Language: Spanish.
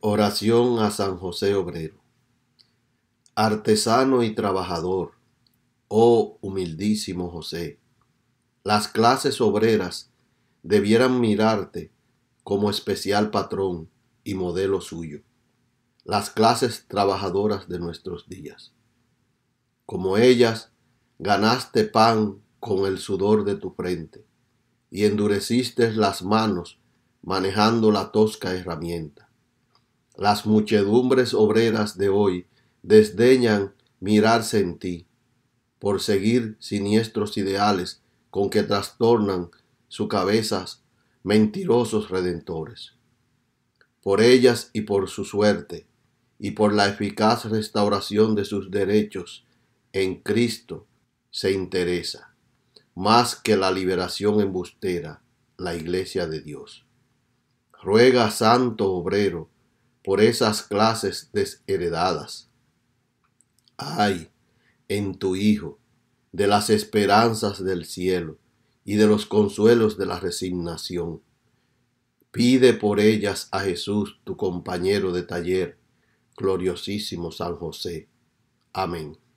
Oración a San José Obrero. Artesano y trabajador, oh humildísimo José, las clases obreras debieran mirarte como especial patrón y modelo suyo, las clases trabajadoras de nuestros días. Como ellas, ganaste pan con el sudor de tu frente y endureciste las manos manejando la tosca herramienta las muchedumbres obreras de hoy desdeñan mirarse en ti, por seguir siniestros ideales con que trastornan su cabezas mentirosos redentores. Por ellas y por su suerte, y por la eficaz restauración de sus derechos en Cristo, se interesa, más que la liberación embustera, la iglesia de Dios. Ruega, santo obrero, por esas clases desheredadas. Ay, en tu Hijo, de las esperanzas del cielo y de los consuelos de la resignación. Pide por ellas a Jesús, tu compañero de taller, gloriosísimo San José. Amén.